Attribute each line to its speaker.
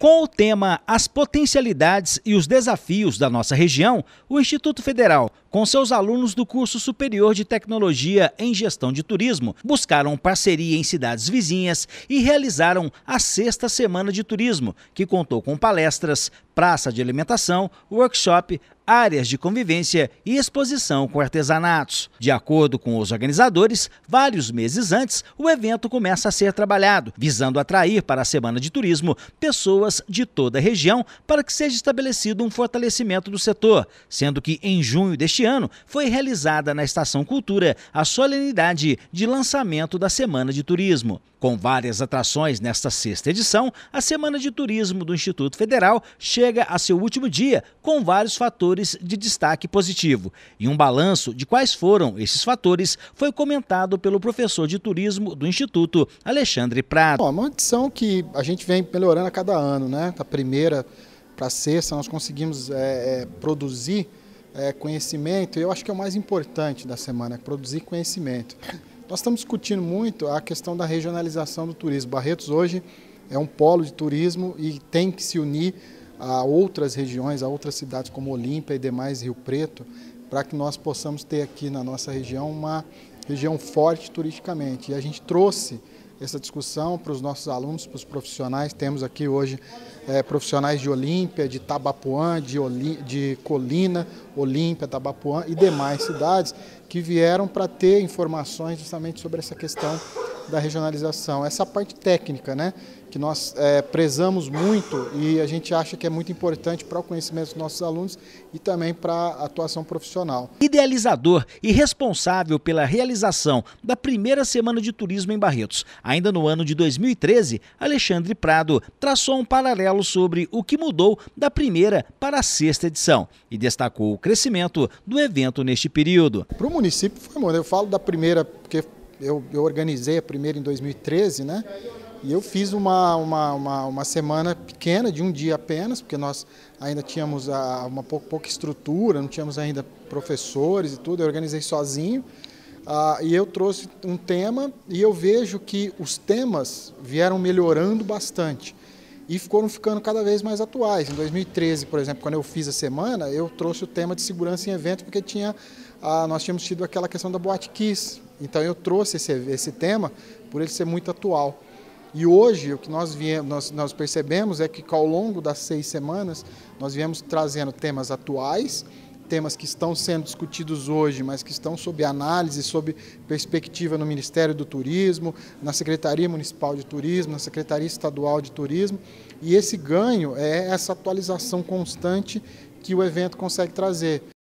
Speaker 1: Com o tema As Potencialidades e os Desafios da Nossa Região, o Instituto Federal com seus alunos do curso superior de tecnologia em gestão de turismo, buscaram parceria em cidades vizinhas e realizaram a sexta semana de turismo, que contou com palestras, praça de alimentação, workshop, áreas de convivência e exposição com artesanatos. De acordo com os organizadores, vários meses antes, o evento começa a ser trabalhado, visando atrair para a Semana de Turismo pessoas de toda a região para que seja estabelecido um fortalecimento do setor, sendo que em junho deste ano foi realizada na Estação Cultura a solenidade de lançamento da Semana de Turismo. Com várias atrações nesta sexta edição, a Semana de Turismo do Instituto Federal chega a seu último dia com vários fatores de destaque positivo. E um balanço de quais foram esses fatores foi comentado pelo professor de
Speaker 2: turismo do Instituto, Alexandre Prado. Bom, é uma edição que a gente vem melhorando a cada ano, né? Da primeira para a sexta, nós conseguimos é, é, produzir é, conhecimento, eu acho que é o mais importante da semana, é produzir conhecimento. Nós estamos discutindo muito a questão da regionalização do turismo. Barretos hoje é um polo de turismo e tem que se unir a outras regiões, a outras cidades como Olímpia e demais Rio Preto, para que nós possamos ter aqui na nossa região uma região forte turisticamente. E a gente trouxe essa discussão para os nossos alunos, para os profissionais. Temos aqui hoje é, profissionais de Olímpia, de Tabapuã, de, de Colina, Olímpia, Tabapuã e demais cidades que vieram para ter informações justamente sobre essa questão da regionalização, essa parte técnica, né? que nós é, prezamos muito e a gente acha que é muito importante para o conhecimento dos nossos alunos e também para a atuação profissional.
Speaker 1: Idealizador e responsável pela realização da primeira semana de turismo em Barretos, ainda no ano de 2013, Alexandre Prado traçou um paralelo sobre o que mudou da primeira para a sexta edição e destacou o crescimento do evento neste período.
Speaker 2: Para o município foi bom, eu falo da primeira porque eu, eu organizei a primeira em 2013, né? E eu fiz uma, uma, uma, uma, semana pequena, de um dia apenas, porque nós ainda tínhamos uma pouca, pouca estrutura, não tínhamos ainda professores e tudo, eu organizei sozinho. Ah, e eu trouxe um tema e eu vejo que os temas vieram melhorando bastante e foram ficando cada vez mais atuais. Em 2013, por exemplo, quando eu fiz a semana, eu trouxe o tema de segurança em evento porque tinha ah, nós tínhamos tido aquela questão da Boate Kiss. Então eu trouxe esse, esse tema por ele ser muito atual. E hoje o que nós, viemos, nós, nós percebemos é que ao longo das seis semanas nós viemos trazendo temas atuais, temas que estão sendo discutidos hoje, mas que estão sob análise, sob perspectiva no Ministério do Turismo, na Secretaria Municipal de Turismo, na Secretaria Estadual de Turismo. E esse ganho é essa atualização constante que o evento consegue trazer.